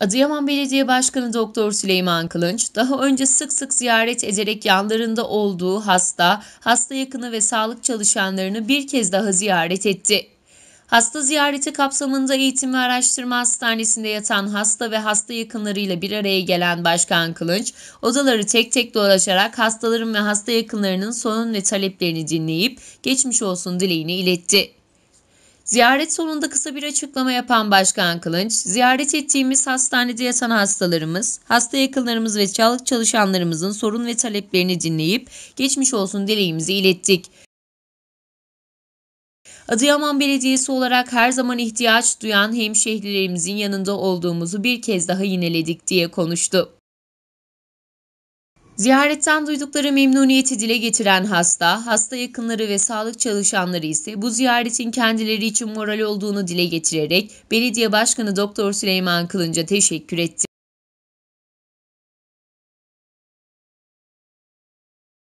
Adıyaman Belediye Başkanı Doktor Süleyman Kılınç, daha önce sık sık ziyaret ederek yanlarında olduğu hasta, hasta yakını ve sağlık çalışanlarını bir kez daha ziyaret etti. Hasta ziyareti kapsamında Eğitim ve Araştırma Hastanesi'nde yatan hasta ve hasta yakınlarıyla bir araya gelen Başkan Kılınç, odaları tek tek dolaşarak hastaların ve hasta yakınlarının sorun ve taleplerini dinleyip geçmiş olsun dileğini iletti. Ziyaret sonunda kısa bir açıklama yapan Başkan Kılınç, ziyaret ettiğimiz hastanede yatan hastalarımız, hasta yakınlarımız ve sağlık çalışanlarımızın sorun ve taleplerini dinleyip geçmiş olsun dileğimizi ilettik. Adıyaman Belediyesi olarak her zaman ihtiyaç duyan hemşehrilerimizin yanında olduğumuzu bir kez daha yineledik diye konuştu. Ziyaretten duydukları memnuniyeti dile getiren hasta, hasta yakınları ve sağlık çalışanları ise bu ziyaretin kendileri için moral olduğunu dile getirerek Belediye Başkanı Doktor Süleyman Kılınca teşekkür etti.